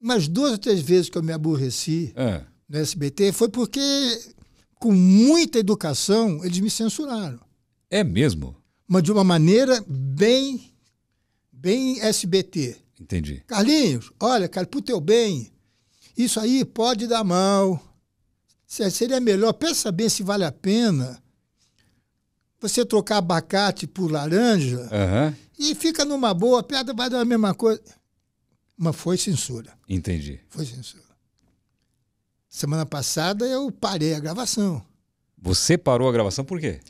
umas duas ou três vezes que eu me aborreci é. no SBT foi porque, com muita educação, eles me censuraram. É mesmo? Mas de uma maneira bem, bem SBT. Entendi. Carlinhos, olha, cara, pro teu bem, isso aí pode dar mal. Seria melhor, pensa bem se vale a pena você trocar abacate por laranja uhum. e fica numa boa, a piada vai dar a mesma coisa. Mas foi censura. Entendi. Foi censura. Semana passada eu parei a gravação. Você parou a gravação por quê?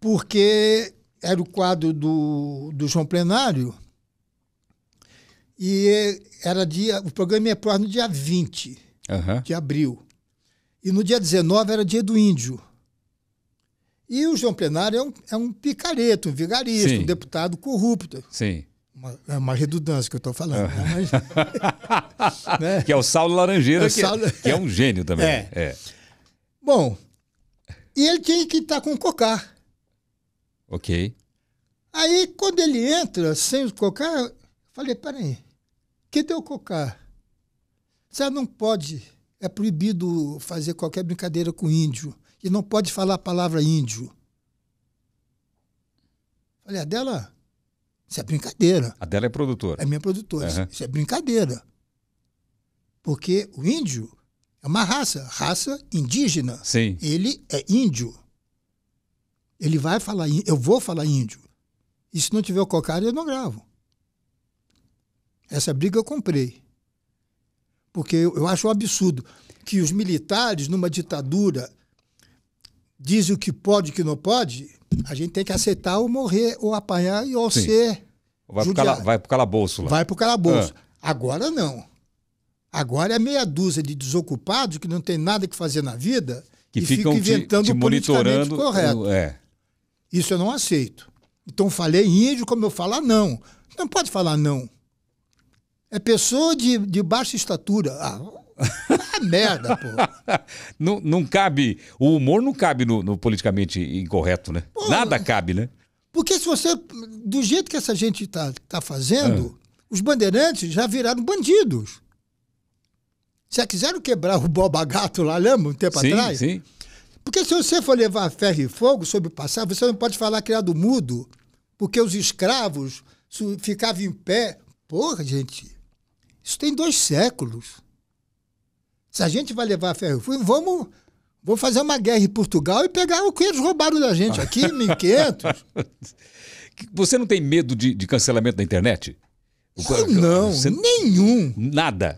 Porque era o quadro do, do João Plenário e era dia. O programa ia é para no dia 20 uhum. de abril. E no dia 19 era dia do índio. E o João Plenário é um, é um picareto um vigarista, Sim. um deputado corrupto. Sim. Uma, é uma redundância que eu estou falando. Né? Mas, né? Que é o Saulo Laranjeira, é que, é- Saulo... É, que, é um gênio também. É. é. Bom, e ele tinha que estar tá com o cocar. Ok. Aí, quando ele entra sem o cocar, eu falei, peraí, que deu cocar? Você não pode, é proibido fazer qualquer brincadeira com índio. E não pode falar a palavra índio. Falei, Adela, isso é brincadeira. A dela é produtora. É minha produtora. Uhum. Isso é brincadeira. Porque o índio é uma raça, raça indígena. Sim. Ele é índio. Ele vai falar, eu vou falar índio. E se não tiver o cocar, eu não gravo. Essa briga eu comprei. Porque eu, eu acho um absurdo que os militares, numa ditadura, dizem o que pode e o que não pode, a gente tem que aceitar ou morrer, ou apanhar, e ou Sim. ser. Vai pro, cala, vai pro calabouço lá. Vai pro calabouço. Ah. Agora não. Agora é meia dúzia de desocupados que não tem nada que fazer na vida que e ficam, inventando te, te monitorando correto. É. Isso eu não aceito. Então falei índio como eu falar não. Não pode falar não. É pessoa de, de baixa estatura. Ah, É merda, pô. não, não cabe. O humor não cabe no, no politicamente incorreto, né? Pô, Nada cabe, né? Porque se você. Do jeito que essa gente tá, tá fazendo, ah. os bandeirantes já viraram bandidos. Já quiseram quebrar o Boba Gato lá, lembra? Um tempo sim, atrás? Sim. Porque se você for levar ferro e fogo sobre o passado, você não pode falar criado mudo, porque os escravos ficavam em pé. Porra, gente. Isso tem dois séculos. Se a gente vai levar ferro e fui, vamos. Vou fazer uma guerra em Portugal e pegar o que eles roubaram da gente aqui, me 1.500. Você não tem medo de, de cancelamento da internet? Eu não, Você... nenhum. Nada.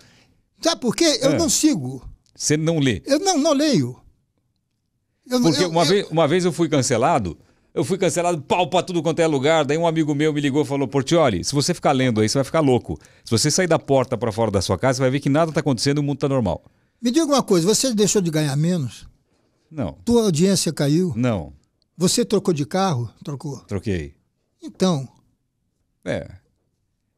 Sabe por quê? Eu é. não sigo. Você não lê? Eu não, não leio. Eu, Porque eu, uma, eu... Vez, uma vez eu fui cancelado, eu fui cancelado, pau pra tudo quanto é lugar. Daí um amigo meu me ligou e falou: Portioli, se você ficar lendo aí, você vai ficar louco. Se você sair da porta para fora da sua casa, você vai ver que nada tá acontecendo e o mundo tá normal. Me diga uma coisa, você deixou de ganhar menos? Não. Tua audiência caiu? Não. Você trocou de carro? Trocou. Troquei. Então. É.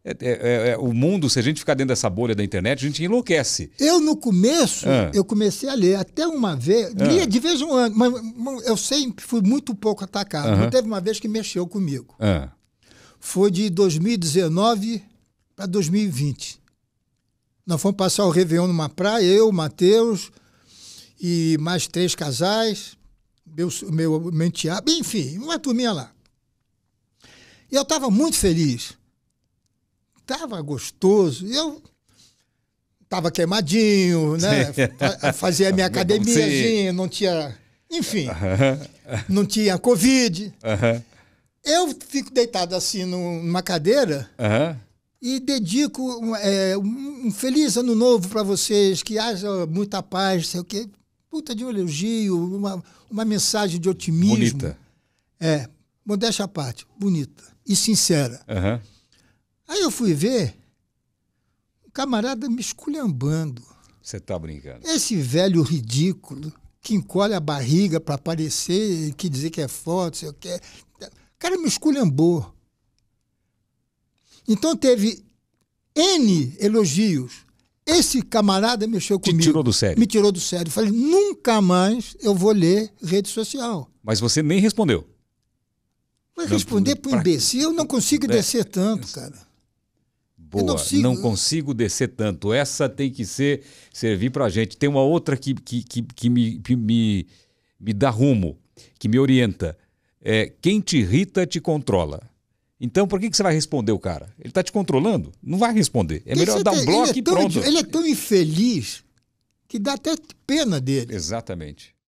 é. É, é, é, o mundo, se a gente ficar dentro dessa bolha da internet, a gente enlouquece. Eu, no começo, ah. eu comecei a ler. Até uma vez, ah. lia de vez em quando, mas, mas eu sempre fui muito pouco atacado. Uh -huh. teve uma vez que mexeu comigo. Ah. Foi de 2019 para 2020. Nós fomos passar o Réveillon numa praia, eu, Matheus e mais três casais, meu, meu, meu enfim, uma turminha lá. E eu estava muito feliz. Estava gostoso. Eu estava queimadinho, né? Fazia a minha academiazinha, não tinha. Enfim, não tinha Covid. Eu fico deitado assim numa cadeira. E dedico é, um feliz ano novo para vocês, que haja muita paz, sei o quê. Puta de um elogio, uma, uma mensagem de otimismo. Bonita. É, modéstia à parte, bonita e sincera. Uhum. Aí eu fui ver, um camarada me esculhambando. Você tá brincando. Esse velho ridículo que encolhe a barriga para aparecer, que dizer que é foto, sei o que. O cara me esculhambou. Então teve N elogios. Esse camarada mexeu comigo. Me tirou do sério. Me tirou do sério. Falei, nunca mais eu vou ler rede social. Mas você nem respondeu. Vai responder para um imbecil, eu não consigo é, descer tanto, cara. Boa, não consigo... não consigo... descer tanto. Essa tem que ser servir para gente. Tem uma outra que, que, que, que me, que me, me dá rumo, que me orienta. É, quem te irrita te controla. Então, por que, que você vai responder o cara? Ele está te controlando? Não vai responder. É que melhor dar um bloco é e pronto. Ele é tão infeliz que dá até pena dele. Exatamente.